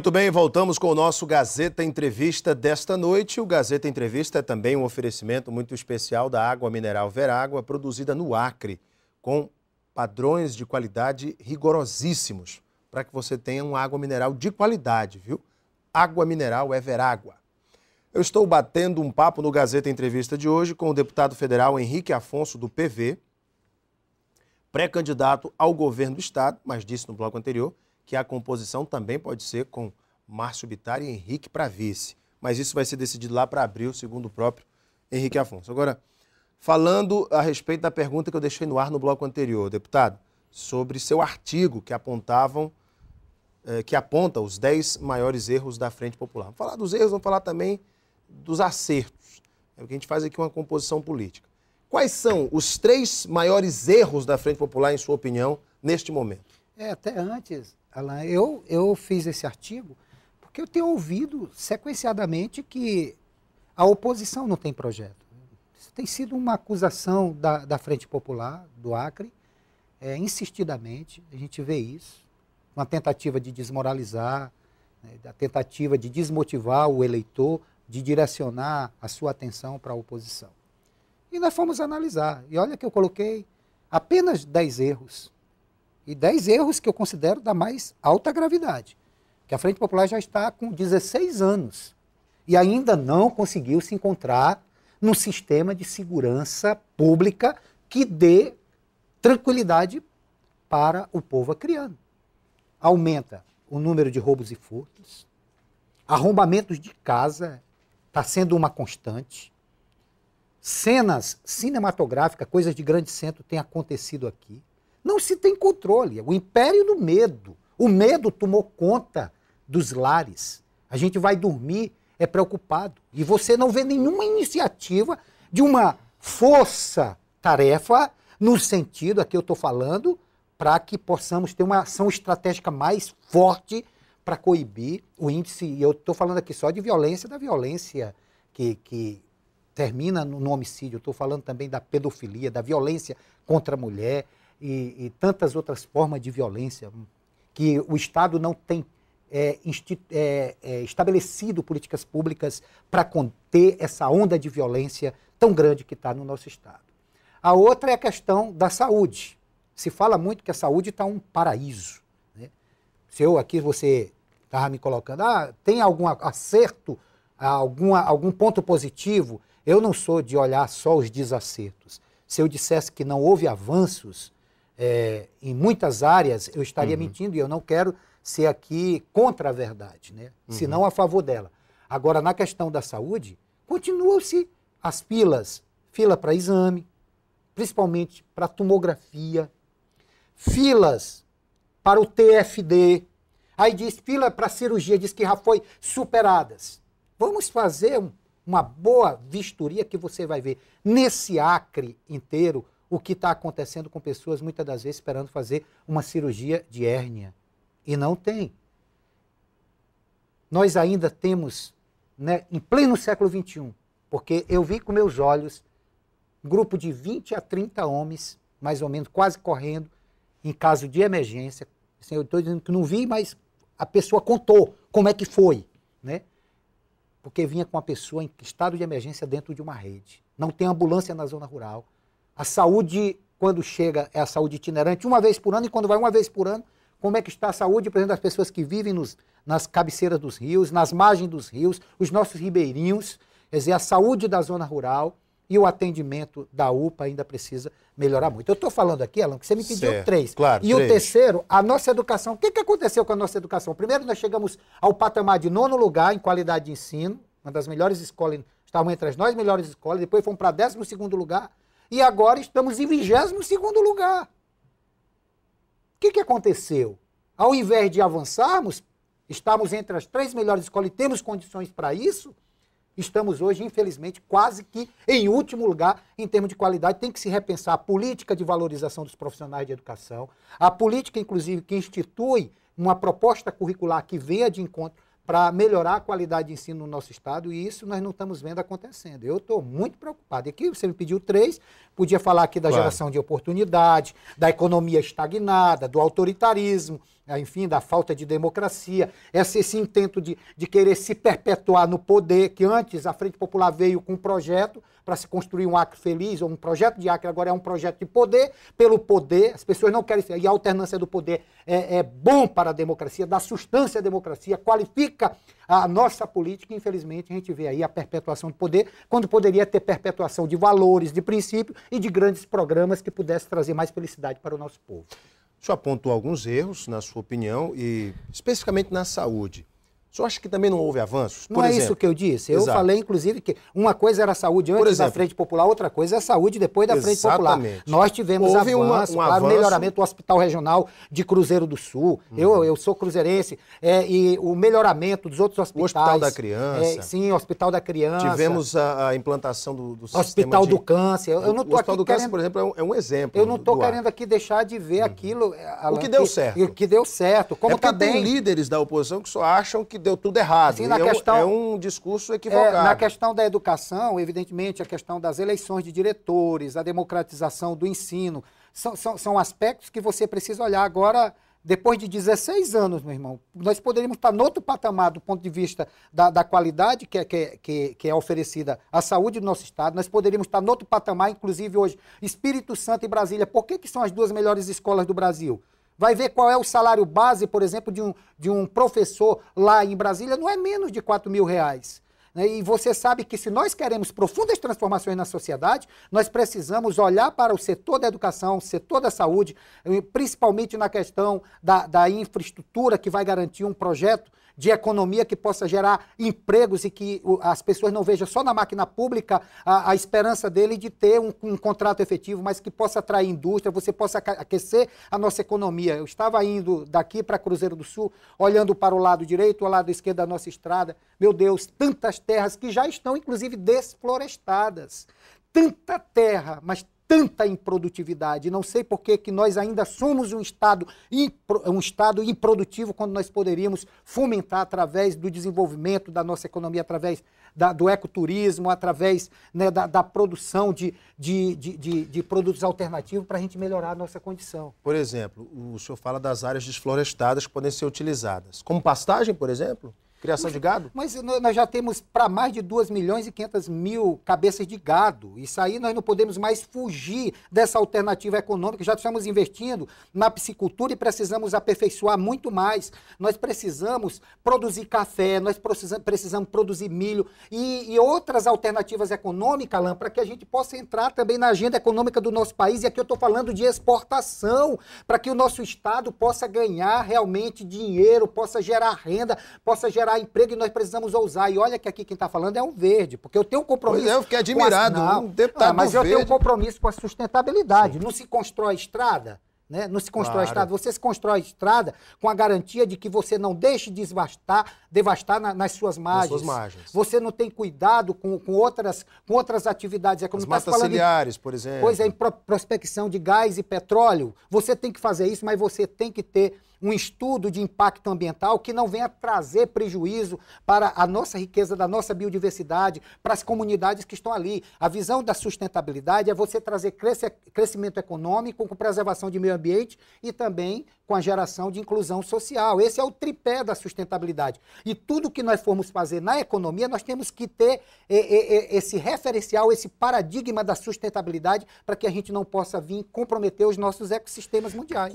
Muito bem, voltamos com o nosso Gazeta Entrevista desta noite. O Gazeta Entrevista é também um oferecimento muito especial da água mineral Verágua, produzida no Acre, com padrões de qualidade rigorosíssimos, para que você tenha uma água mineral de qualidade, viu? Água mineral é Verágua. Eu estou batendo um papo no Gazeta Entrevista de hoje com o deputado federal Henrique Afonso, do PV, pré-candidato ao governo do Estado, mas disse no bloco anterior que a composição também pode ser com Márcio Bittar e Henrique para vice. Mas isso vai ser decidido lá para abril, segundo o próprio Henrique Afonso. Agora, falando a respeito da pergunta que eu deixei no ar no bloco anterior, deputado, sobre seu artigo que apontavam eh, que aponta os 10 maiores erros da Frente Popular. Vamos falar dos erros, vamos falar também dos acertos. É o que a gente faz aqui uma composição política. Quais são os três maiores erros da Frente Popular, em sua opinião, neste momento? É, até antes, Alain, eu, eu fiz esse artigo porque eu tenho ouvido sequenciadamente que a oposição não tem projeto. Isso tem sido uma acusação da, da Frente Popular, do Acre, é, insistidamente, a gente vê isso, uma tentativa de desmoralizar, né, a tentativa de desmotivar o eleitor, de direcionar a sua atenção para a oposição. E nós fomos analisar, e olha que eu coloquei apenas 10 erros e 10 erros que eu considero da mais alta gravidade. Que a Frente Popular já está com 16 anos e ainda não conseguiu se encontrar num sistema de segurança pública que dê tranquilidade para o povo acriano. Aumenta o número de roubos e furtos, arrombamentos de casa está sendo uma constante. Cenas cinematográficas, coisas de grande centro, têm acontecido aqui. Não se tem controle. O império do medo. O medo tomou conta dos lares. A gente vai dormir, é preocupado. E você não vê nenhuma iniciativa de uma força-tarefa, no sentido a que eu estou falando, para que possamos ter uma ação estratégica mais forte para coibir o índice. E eu estou falando aqui só de violência, da violência que, que termina no, no homicídio. Estou falando também da pedofilia, da violência contra a mulher, e, e tantas outras formas de violência que o Estado não tem é, é, é, estabelecido políticas públicas para conter essa onda de violência tão grande que está no nosso Estado. A outra é a questão da saúde. Se fala muito que a saúde está um paraíso. Né? Se eu aqui, você estava me colocando, ah, tem algum acerto, alguma, algum ponto positivo? Eu não sou de olhar só os desacertos. Se eu dissesse que não houve avanços é, em muitas áreas, eu estaria uhum. mentindo e eu não quero ser aqui contra a verdade, né? Uhum. senão a favor dela. Agora, na questão da saúde, continuam-se as filas, fila para exame, principalmente para tomografia, filas para o TFD, aí diz fila para cirurgia, diz que já foi superadas. Vamos fazer um, uma boa vistoria que você vai ver nesse acre inteiro, o que está acontecendo com pessoas muitas das vezes esperando fazer uma cirurgia de hérnia e não tem. Nós ainda temos, né, em pleno século XXI, porque eu vi com meus olhos um grupo de 20 a 30 homens, mais ou menos, quase correndo, em caso de emergência. Assim, eu estou dizendo que não vi, mas a pessoa contou como é que foi, né? Porque vinha com a pessoa em estado de emergência dentro de uma rede. Não tem ambulância na zona rural a saúde, quando chega, é a saúde itinerante, uma vez por ano, e quando vai uma vez por ano, como é que está a saúde, por exemplo, das pessoas que vivem nos, nas cabeceiras dos rios, nas margens dos rios, os nossos ribeirinhos, quer dizer, a saúde da zona rural e o atendimento da UPA ainda precisa melhorar muito. Eu estou falando aqui, Alan, que você me pediu certo, três. Claro, e três. o terceiro, a nossa educação. O que, que aconteceu com a nossa educação? Primeiro, nós chegamos ao patamar de nono lugar em qualidade de ensino, uma das melhores escolas, estavam entre as nós melhores escolas, depois fomos para décimo segundo lugar, e agora estamos em 22 lugar. O que, que aconteceu? Ao invés de avançarmos, estamos entre as três melhores escolas e temos condições para isso, estamos hoje, infelizmente, quase que em último lugar em termos de qualidade. Tem que se repensar a política de valorização dos profissionais de educação, a política, inclusive, que institui uma proposta curricular que venha de encontro para melhorar a qualidade de ensino no nosso estado, e isso nós não estamos vendo acontecendo. Eu estou muito preocupado. E aqui você me pediu três, podia falar aqui da claro. geração de oportunidade, da economia estagnada, do autoritarismo, enfim, da falta de democracia, esse, esse intento de, de querer se perpetuar no poder, que antes a Frente Popular veio com um projeto para se construir um Acre feliz, ou um projeto de Acre, agora é um projeto de poder, pelo poder, as pessoas não querem, e a alternância do poder é, é bom para a democracia, dá sustância à democracia, qualifica a nossa política, infelizmente, a gente vê aí a perpetuação do poder, quando poderia ter perpetuação de valores, de princípios e de grandes programas que pudesse trazer mais felicidade para o nosso povo. O senhor apontou alguns erros, na sua opinião, e especificamente na saúde. O senhor acha que também não houve avanços? Não é exemplo? isso que eu disse. Eu Exato. falei, inclusive, que uma coisa era a saúde antes exemplo, da Frente Popular, outra coisa é a saúde depois da Exatamente. Frente Popular. Nós tivemos houve avanço, um avanço. melhoramento do Hospital Regional de Cruzeiro do Sul. Uhum. Eu, eu sou cruzeirense. É, e o melhoramento dos outros hospitais. O Hospital da Criança. É, sim, Hospital da Criança. Tivemos a, a implantação do, do Hospital do Câncer. Eu, eu não tô o Hospital do querendo... Câncer, por exemplo, é um, é um exemplo. Eu não estou querendo aqui deixar de ver uhum. aquilo... Alan, o que deu certo. O que deu certo. Como é que tá tem líderes da oposição que só acham que deu tudo errado. Assim, na é, questão, é um discurso é, equivocado. É, na questão da educação, evidentemente, a questão das eleições de diretores, a democratização do ensino, são, são, são aspectos que você precisa olhar agora depois de 16 anos, meu irmão, nós poderíamos estar no outro patamar do ponto de vista da, da qualidade é, que é, que, que é oferecida à saúde do nosso Estado, nós poderíamos estar no outro patamar, inclusive hoje, Espírito Santo e Brasília. Por que, que são as duas melhores escolas do Brasil? Vai ver qual é o salário base, por exemplo, de um, de um professor lá em Brasília, não é menos de 4 mil reais. Né? E você sabe que se nós queremos profundas transformações na sociedade, nós precisamos olhar para o setor da educação, o setor da saúde, eh, principalmente na questão da, da infraestrutura que vai garantir um projeto de economia que possa gerar empregos e que as pessoas não vejam só na máquina pública a, a esperança dele de ter um, um, contrato efetivo, mas que possa atrair indústria, você possa aquecer a nossa economia. Eu estava indo daqui para Cruzeiro do Sul, olhando para o lado direito, o lado esquerdo da nossa estrada. Meu Deus, tantas terras que já estão, inclusive, desflorestadas tanta terra, mas tanta improdutividade. Não sei por que, que nós ainda somos um estado, impro, um estado improdutivo quando nós poderíamos fomentar através do desenvolvimento da nossa economia, através da, do ecoturismo, através né, da, da, produção de, de, de, de, de produtos alternativos para a gente melhorar a nossa condição. Por exemplo, o senhor fala das áreas desflorestadas que podem ser utilizadas. Como pastagem, por exemplo? criação mas, de gado? Mas nós já temos para mais de 2 milhões e 500 mil cabeças de gado. Isso aí nós não podemos mais fugir dessa alternativa econômica. Já estamos investindo na piscicultura e precisamos aperfeiçoar muito mais. Nós precisamos produzir café, nós precisamos, precisamos produzir milho e, e outras alternativas econômicas, Alain, para que a gente possa entrar também na agenda econômica do nosso país. E aqui eu estou falando de exportação, para que o nosso Estado possa ganhar realmente dinheiro, possa gerar renda, possa gerar gerar emprego e nós precisamos ousar. E olha que aqui quem está falando é um verde, porque eu tenho um compromisso. Pois é, eu fiquei admirado, a... um deputado. Ah, mas eu verde. tenho um compromisso com a sustentabilidade. Sim. Não se constrói estrada. Né? Não se constrói claro. estrada, você se constrói estrada com a garantia de que você não deixe desvastar, devastar na, nas, suas margens. nas suas margens. Você não tem cuidado com, com outras, com outras atividades econômicas. É As tá matas ciliares, de, por exemplo. Pois é, em prospecção de gás e petróleo. Você tem que fazer isso, mas você tem que ter um estudo de impacto ambiental que não venha trazer prejuízo para a nossa riqueza, da nossa biodiversidade, para as comunidades que estão ali. A visão da sustentabilidade é você trazer crescimento econômico com preservação de meio ambiente e também com a geração de inclusão social. Esse é o tripé da sustentabilidade. E tudo que nós formos fazer na economia, nós temos que ter é, é, é, esse referencial, esse paradigma da sustentabilidade para que a gente não possa vir comprometer os nossos ecossistemas mundiais.